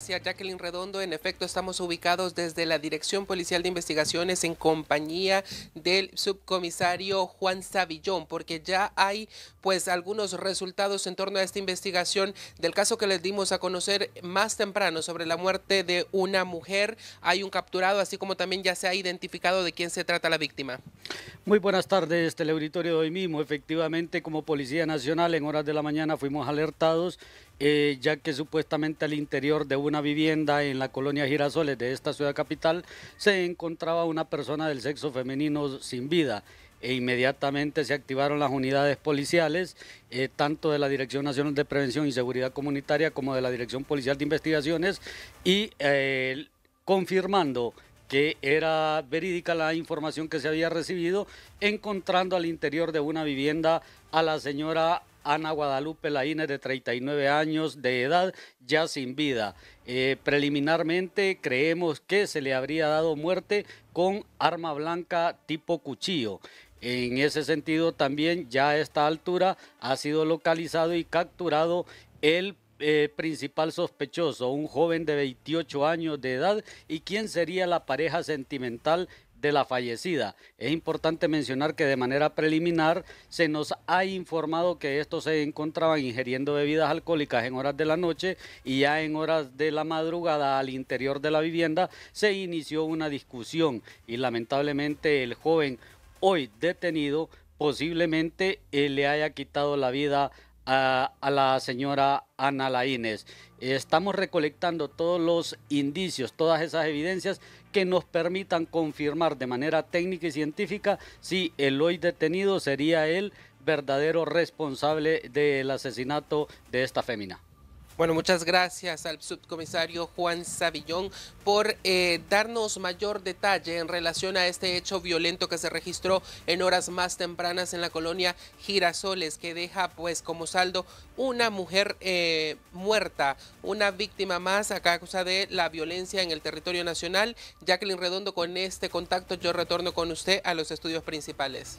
Gracias, Jacqueline Redondo. En efecto, estamos ubicados desde la Dirección Policial de Investigaciones en compañía del subcomisario Juan Savillón, porque ya hay pues algunos resultados en torno a esta investigación del caso que les dimos a conocer más temprano sobre la muerte de una mujer. Hay un capturado, así como también ya se ha identificado de quién se trata la víctima. Muy buenas tardes, auditorio de hoy mismo. Efectivamente, como Policía Nacional, en horas de la mañana fuimos alertados, eh, ya que supuestamente al interior de una vivienda en la colonia Girasoles de esta ciudad capital se encontraba una persona del sexo femenino sin vida e inmediatamente se activaron las unidades policiales, eh, tanto de la Dirección Nacional de Prevención y Seguridad Comunitaria como de la Dirección Policial de Investigaciones, y eh, confirmando que era verídica la información que se había recibido, encontrando al interior de una vivienda a la señora Ana Guadalupe Laínez, de 39 años de edad, ya sin vida. Eh, preliminarmente creemos que se le habría dado muerte con arma blanca tipo cuchillo. En ese sentido también ya a esta altura ha sido localizado y capturado el eh, principal sospechoso, un joven de 28 años de edad y quién sería la pareja sentimental de la fallecida. Es importante mencionar que de manera preliminar se nos ha informado que estos se encontraban ingiriendo bebidas alcohólicas en horas de la noche y ya en horas de la madrugada al interior de la vivienda se inició una discusión y lamentablemente el joven hoy detenido posiblemente eh, le haya quitado la vida a, la señora Ana Laínez. Estamos recolectando todos los indicios, todas esas evidencias que nos permitan confirmar de manera técnica y científica si el hoy detenido sería el verdadero responsable del asesinato de esta fémina. Bueno, muchas gracias al subcomisario Juan Savillón por eh, darnos mayor detalle en relación a este hecho violento que se registró en horas más tempranas en la colonia Girasoles, que deja pues como saldo una mujer eh, muerta, una víctima más a causa de la violencia en el territorio nacional. Jacqueline Redondo, con este contacto yo retorno con usted a los estudios principales.